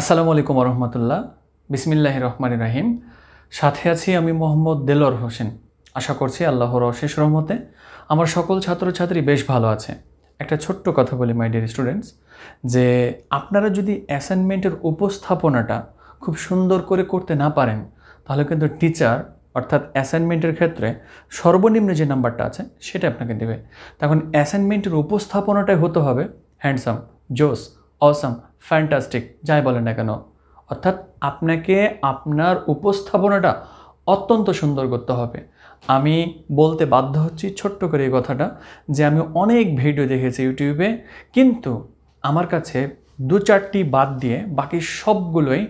আসসালামু আলাইকুম রহমতুল্লাহ বিসমিল্লাহ রহমান রাহিম সাথে আছি আমি মোহাম্মদ দেলর হোসেন আশা করছি আল্লাহর অশেষ রহমতে আমার সকল ছাত্রছাত্রী বেশ ভালো আছে একটা ছোট্ট কথা বলি মাই ডিয়ার স্টুডেন্টস যে আপনারা যদি অ্যাসাইনমেন্টের উপস্থাপনাটা খুব সুন্দর করে করতে না পারেন তাহলে কিন্তু টিচার অর্থাৎ অ্যাসাইনমেন্টের ক্ষেত্রে সর্বনিম্ন যে নাম্বারটা আছে সেটা আপনাকে দেবে তখন অ্যাসাইনমেন্টের উপস্থাপনাটাই হতে হবে হ্যান্ডসাম জোস অসাম ফ্যান্টাস্টিক যাই বলেন না কেন অর্থাৎ আপনাকে আপনার উপস্থাপনাটা অত্যন্ত সুন্দর করতে হবে আমি বলতে বাধ্য হচ্ছি ছোট্ট করে এই কথাটা যে আমি অনেক ভিডিও দেখেছি ইউটিউবে কিন্তু আমার কাছে দু চারটি বাদ দিয়ে বাকি সবগুলোই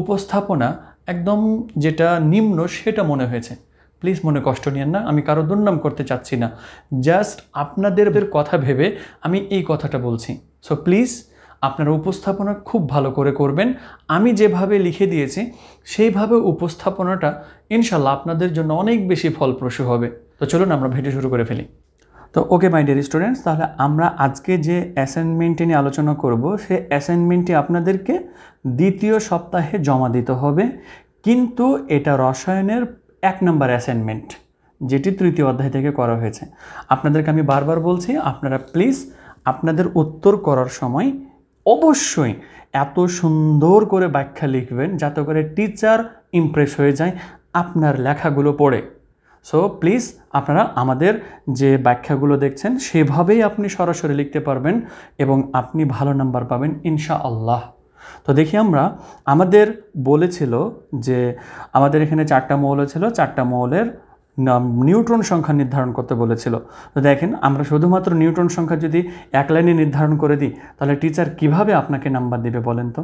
উপস্থাপনা একদম যেটা নিম্ন সেটা মনে হয়েছে প্লিজ মনে কষ্ট নিয়েন না আমি কারো দুর্নাম করতে চাচ্ছি না জাস্ট আপনাদের কথা ভেবে আমি এই কথাটা বলছি সো প্লিজ আপনারা উপস্থাপনা খুব ভালো করে করবেন আমি যেভাবে লিখে দিয়েছি সেইভাবে উপস্থাপনাটা ইনশাল্লাহ আপনাদের জন্য অনেক বেশি ফলপ্রসূ হবে তো চলুন আমরা ভিডিও শুরু করে ফেলি তো ওকে মাই ডিয়ার স্টুডেন্টস তাহলে আমরা আজকে যে অ্যাসাইনমেন্টটি নিয়ে আলোচনা করব সে অ্যাসাইনমেন্টটি আপনাদেরকে দ্বিতীয় সপ্তাহে জমা দিতে হবে কিন্তু এটা রসায়নের এক নম্বর অ্যাসাইনমেন্ট যেটি তৃতীয় অধ্যায় থেকে করা হয়েছে আপনাদেরকে আমি বারবার বলছি আপনারা প্লিজ আপনাদের উত্তর করার সময় অবশ্যই এত সুন্দর করে ব্যাখ্যা লিখবেন যাতে করে টিচার ইমপ্রেস হয়ে যায় আপনার লেখাগুলো পড়ে সো প্লিজ আপনারা আমাদের যে ব্যাখ্যাগুলো দেখছেন সেভাবেই আপনি সরাসরি লিখতে পারবেন এবং আপনি ভালো নাম্বার পাবেন ইনশা আল্লাহ তো দেখি আমরা আমাদের বলেছিল যে আমাদের এখানে চারটা মৌল ছিল চারটা মৌলের নিউট্রন সংখ্যা নির্ধারণ করতে বলেছিল তো দেখেন আমরা শুধুমাত্র নিউট্রন সংখ্যা যদি এক লাইনে নির্ধারণ করে দিই তাহলে টিচার কিভাবে আপনাকে নাম্বার দেবে বলেন তো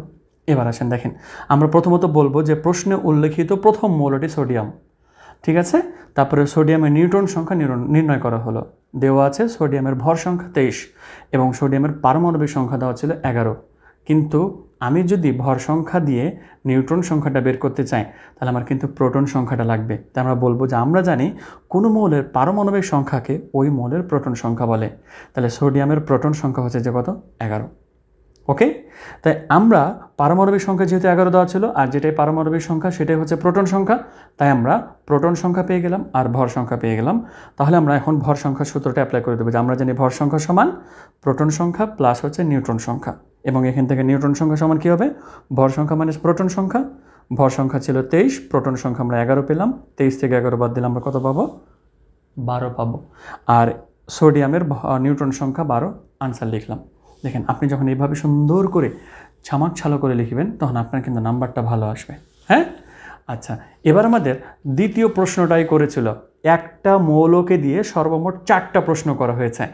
এবার আসেন দেখেন আমরা প্রথমত বলবো যে প্রশ্নে উল্লেখিত প্রথম মৌলটি সোডিয়াম ঠিক আছে তারপরে সোডিয়ামের নিউট্রন সংখ্যা নির্ণয় করা হলো দেওয়া আছে সোডিয়ামের ভর সংখ্যা তেইশ এবং সোডিয়ামের পারমাণবিক সংখ্যা দেওয়া ছিল এগারো কিন্তু আমি যদি ভর সংখ্যা দিয়ে নিউট্রন সংখ্যাটা বের করতে চাই তাহলে আমার কিন্তু প্রোটন সংখ্যাটা লাগবে তাই আমরা বলবো যে আমরা জানি কোনো মৌলের পারমাণবিক সংখ্যাকে ওই মৌলের প্রোটন সংখ্যা বলে তাহলে সোডিয়ামের প্রোটন সংখ্যা হচ্ছে যে কত এগারো ওকে তাই আমরা পারমাণবিক সংখ্যা যেহেতু এগারো দেওয়া ছিল আর যেটাই পারমাণবিক সংখ্যা সেটাই হচ্ছে প্রোটন সংখ্যা তাই আমরা প্রোটন সংখ্যা পেয়ে গেলাম আর ভর সংখ্যা পেয়ে গেলাম তাহলে আমরা এখন ভর সংখ্যা সূত্রটা অ্যাপ্লাই করে দেবো যে আমরা জানি ভর সংখ্যা সমান প্রোটন সংখ্যা প্লাস হচ্ছে নিউট্রন সংখ্যা এবং এখান থেকে নিউটন সংখ্যা সমান কী হবে ভর সংখ্যা মানে প্রোটন সংখ্যা ভর সংখ্যা ছিল তেইশ প্রোটন সংখ্যা আমরা এগারো পেলাম তেইশ থেকে এগারো বাদ দিলে আমরা কত পাবো বারো পাবো আর সোডিয়ামের নিউট্রন সংখ্যা বারো আনসার লিখলাম দেখেন আপনি যখন এইভাবে সুন্দর করে ছামাক ছালো করে লিখবেন তখন আপনার কিন্তু নাম্বারটা ভালো আসবে হ্যাঁ আচ্ছা এবার আমাদের দ্বিতীয় প্রশ্নটাই করেছিল একটা মৌলকে দিয়ে সর্বমোট চারটা প্রশ্ন করা হয়েছে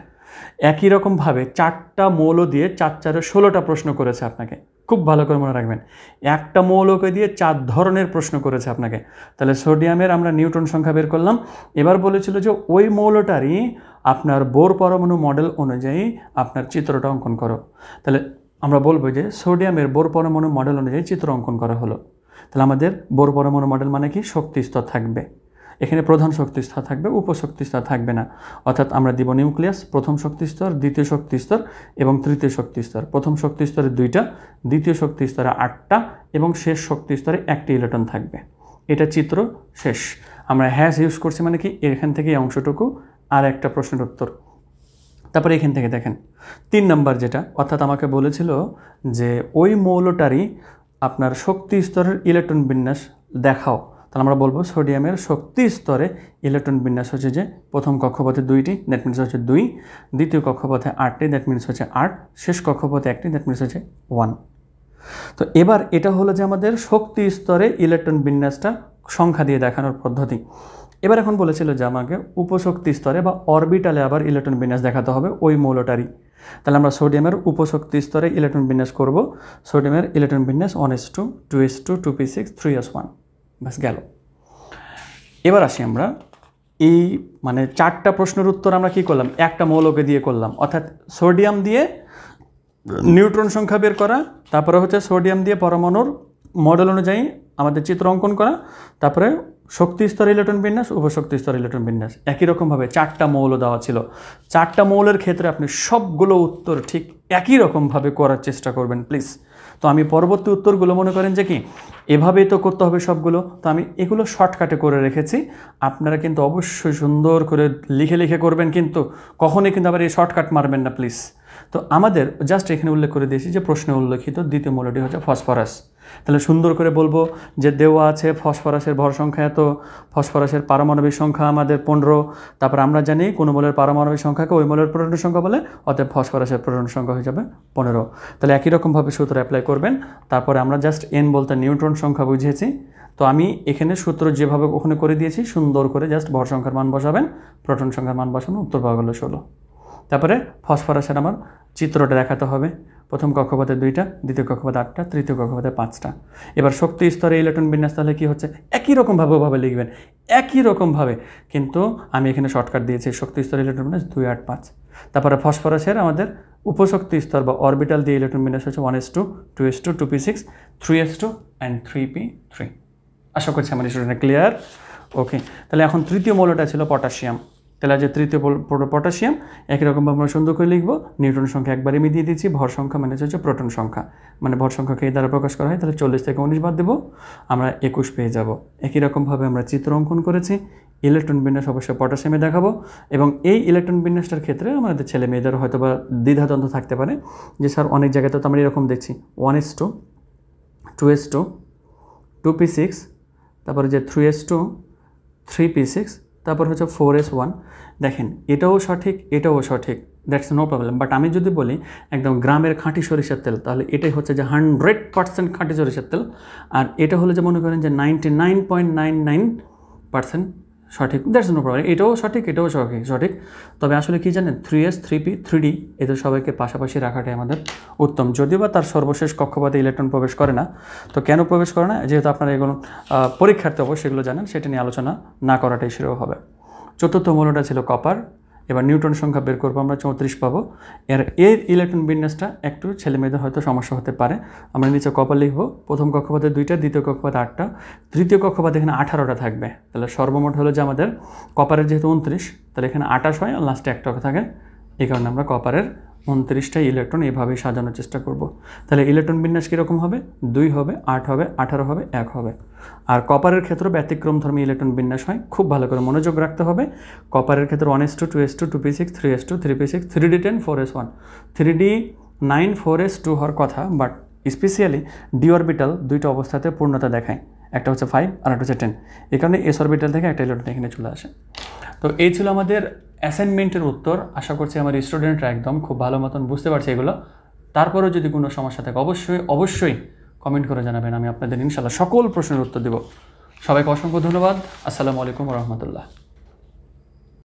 একই রকমভাবে চারটা মৌল দিয়ে চার চারে ষোলোটা প্রশ্ন করেছে আপনাকে খুব ভালো করে মনে রাখবেন একটা মৌলকে দিয়ে চার ধরনের প্রশ্ন করেছে আপনাকে তাহলে সোডিয়ামের আমরা নিউটন সংখ্যা বের করলাম এবার বলেছিল যে ওই মৌলটারই আপনার বোর পরমাণু মডেল অনুযায়ী আপনার চিত্রটা অঙ্কন করো তাহলে আমরা বলবো যে সোডিয়ামের বোর পরমাণু মডেল অনুযায়ী চিত্র অঙ্কন করা হলো তাহলে আমাদের বোর পরমাণু মডেল মানে কি শক্তি স্তর থাকবে এখানে প্রধান শক্তিস্তর থাকবে উপশক্তিস্তর থাকবে না অর্থাৎ আমরা দিব নিউক্লিয়াস প্রথম শক্তিস্তর দ্বিতীয় শক্তিস্তর এবং তৃতীয় শক্তিস্তর প্রথম শক্তিস্তরে দুইটা দ্বিতীয় শক্তিস্তরে আটটা এবং শেষ শক্তিস্তরে একটি ইলেকট্রন থাকবে এটা চিত্র শেষ আমরা হ্যাশ ইউজ করছি মানে কি এখান থেকে এই অংশটুকু আর একটা প্রশ্নের উত্তর তারপরে এখান থেকে দেখেন তিন নাম্বার যেটা অর্থাৎ আমাকে বলেছিল যে ওই মৌলটারই আপনার শক্তি স্তরের ইলেকট্রন বিন্যাস দেখাও তাহলে আমরা বলবো সোডিয়ামের শক্তি স্তরে ইলেকট্রন বিন্যাস হচ্ছে যে প্রথম কক্ষপথে দুইটি দ্যাট মিনস হচ্ছে দুই দ্বিতীয় কক্ষপথে আটটি দ্যাট মিনস হচ্ছে আট শেষ কক্ষপথে একটি দ্যাট মিনস হচ্ছে ওয়ান তো এবার এটা হলো যে আমাদের শক্তি স্তরে ইলেকট্রন বিন্যাসটা সংখ্যা দিয়ে দেখানোর পদ্ধতি এবার এখন বলেছিল যে আমাকে উপশক্তি স্তরে বা অরবিটালে আবার ইলেকট্রন বিন্যাস দেখাতে হবে ওই মৌলটারই তাহলে আমরা সোডিয়ামের উপশক্তি স্তরে ইলেকট্রন বিন্যাস করব সোডিয়ামের ইলেকট্রন বিন্যাস one S two two S two two P six three S one ব্যাস গেল এবার আসি আমরা এই মানে চারটা প্রশ্নের উত্তর আমরা কি করলাম একটা মৌলকে দিয়ে করলাম অর্থাৎ সোডিয়াম দিয়ে নিউট্রন সংখ্যা বের করা তারপরে হচ্ছে সোডিয়াম দিয়ে পরমাণুর মডেল অনুযায়ী আমাদের চিত্র অঙ্কন করা তারপরে শক্তি স্তর ইলেকট্রন বিন্যাস উপশক্তি স্তর ইলেকট্রন বিন্যাস একই রকমভাবে চারটা মৌল দেওয়া ছিল চারটা মৌলের ক্ষেত্রে আপনি সবগুলো উত্তর ঠিক একই রকমভাবে করার চেষ্টা করবেন প্লিজ তো আমি পরবর্তী উত্তরগুলো মনে করেন যে কি এভাবেই তো করতে হবে সবগুলো তো আমি এগুলো শর্টকাটে করে রেখেছি আপনারা কিন্তু অবশ্যই সুন্দর করে লিখে লিখে করবেন কিন্তু কখনই কিন্তু আবার এই শর্টকাট মারবেন না প্লিজ তো আমাদের জাস্ট এখানে উল্লেখ করে দিয়েছি যে প্রশ্নে উল্লেখিত দ্বিতীয় মৌলটি হচ্ছে ফসফরাস তাহলে সুন্দর করে বলবো যে দেওয়া আছে ফসফরাসের ভর সংখ্যা এত ফসফরাসের পারমাণবিক সংখ্যা আমাদের পনেরো তারপর আমরা জানি কোনো মলের পারমাণবিক সংখ্যাকে ওই মলের প্রোটন সংখ্যা বলে অর্থাৎ ফসফরাসের প্রোটন সংখ্যা হয়ে যাবে পনেরো তাহলে একই রকমভাবে সূত্র অ্যাপ্লাই করবেন তারপরে আমরা জাস্ট এন বলতে নিউট্রন সংখ্যা বুঝিয়েছি তো আমি এখানে সূত্র যেভাবে ওখানে করে দিয়েছি সুন্দর করে জাস্ট ভর সংখ্যার মান বসাবেন প্রোটন সংখ্যার মান বসাবেন উত্তর পাওয়া গেলো ষোলো তারপরে ফসফরাসের আমার চিত্রটা দেখাতে হবে প্রথম কক্ষপথে দুইটা দ্বিতীয় কক্ষপথে আটটা তৃতীয় কক্ষপথে পাঁচটা এবার শক্তি স্তরে ইলেকট্রন বিন্যাস তাহলে কী হচ্ছে একই রকমভাবে ওভাবে লিখবেন একই রকমভাবে কিন্তু আমি এখানে শর্টকাট দিয়েছি শক্তি স্তরে ইলেকট্রন বিন্যাস দুই আট পাঁচ তারপরে ফসফরাসের আমাদের উপশক্তি স্তর বা অরবিটাল দিয়ে ইলেকট্রন বিন্যাস হচ্ছে one S two two S two two P six three S two and three P three আশা করছি আমার স্টুডেন্ট ক্লিয়ার ওকে তাহলে এখন তৃতীয় মৌলটা ছিল পটাশিয়াম তাহলে আছে তৃতীয় পটাশিয়াম একই রকম আমরা সুন্দর করে লিখব নিউটন সংখ্যা একবারই মিলিয়ে দিচ্ছি ভর সংখ্যা মানে হচ্ছে প্রোটন সংখ্যা মানে ভর সংখ্যাকে এই দ্বারা প্রকাশ করা হয় তাহলে চল্লিশ থেকে উনিশ বাদ দেবো আমরা একুশ পেয়ে যাব একই রকমভাবে আমরা চিত্র অঙ্কন করেছি ইলেকট্রন বিন্যাস অবশ্যই পটাশিয়ামে দেখাবো এবং এই ইলেকট্রন বিন্যাসটার ক্ষেত্রে আমাদের ছেলে মেয়েদের হয়তো বা দ্বিধাদ্বন্দ্ব থাকতে পারে যে স্যার অনেক জায়গাতে তো আমরা এরকম দেখছি one S two two S two two P six তারপরে যে three S two three P six তারপর হচ্ছে ফোর এস ওয়ান দেখেন এটাও সঠিক এটাও সঠিক দ্যাটস নো প্রবলেম বাট আমি যদি বলি একদম গ্রামের খাঁটি সরিষার তেল তাহলে এটাই হচ্ছে যে হান্ড্রেড পার্সেন্ট খাঁটি সরিষার তেল আর এটা হলো যে মনে করেন যে ninety nine point nine nine percent সঠিক দ্যাটস নো প্রবলেম এটাও সঠিক এটাও সঠিক সঠিক তবে আসলে কি জানেন three S three P three D এদের সবাইকে পাশাপাশি রাখাটাই আমাদের উত্তম যদিও বা তার সর্বশেষ কক্ষপথে ইলেকট্রন প্রবেশ করে না তো কেন প্রবেশ করে না যেহেতু আপনারা এগুলো পরীক্ষার্থী অবশ্যই সেগুলো জানেন সেটা নিয়ে আলোচনা না করাটাই সেরও হবে চতুর্থ মূল্যটা ছিল কপার এবার নিউটন সংখ্যা বের করবো আমরা চৌত্রিশ পাবো এর এর ইলেকট্রন বিন্যাসটা একটু ছেলে মেয়েদের হয়তো সমস্যা হতে পারে আমরা নিচে কপাল লিখব প্রথম কক্ষপাতে দুইটা দ্বিতীয় কক্ষপাতে আটটা তৃতীয় কক্ষপাতে এখানে আঠারোটা থাকবে তাহলে সর্বমোট হলো যে আমাদের কপারের যেহেতু উনত্রিশ তাহলে এখানে আঠাশ হয় আর লাস্টে একটা থাকে এই কারণে আমরা কপারের উনত্রিশটাই ইলেকট্রন এভাবেই সাজানোর চেষ্টা করব। তাহলে ইলেকট্রন বিন্যাস কীরকম হবে দুই হবে আট হবে আঠারো হবে এক হবে আর কপারের ক্ষেত্রে ব্যতিক্রম ধর্মে ইলেকট্রন বিন্যাস হয় খুব ভালো করে মনোযোগ রাখতে হবে কপারের ক্ষেত্রে one S two two S two two P six three S two three P six three D ten four S one three D nine four S two হওয়ার কথা বাট স্পেশিয়ালি ডি অরবিটাল দুইটা অবস্থাতে পূর্ণতা দেখায় একটা হচ্ছে five আর একটা হচ্ছে টেন এই কারণে এস অরবিটাল থেকে একটা ইলেকট্রন এখানে চলে আসে তো এই ছিল আমাদের অ্যাসাইনমেন্টের উত্তর আশা করছি আমার স্টুডেন্টরা একদম খুব ভালো মতন বুঝতে পারছে এগুলো তারপরেও যদি কোনো সমস্যা থাকে অবশ্যই অবশ্যই কমেন্ট করে জানাবেন আমি আপনাদের ইনশাল্লাহ সকল প্রশ্নের উত্তর দেব সবাইকে অসংখ্য ধন্যবাদ আসসালামু আলাইকুম রহমতুল্লাহ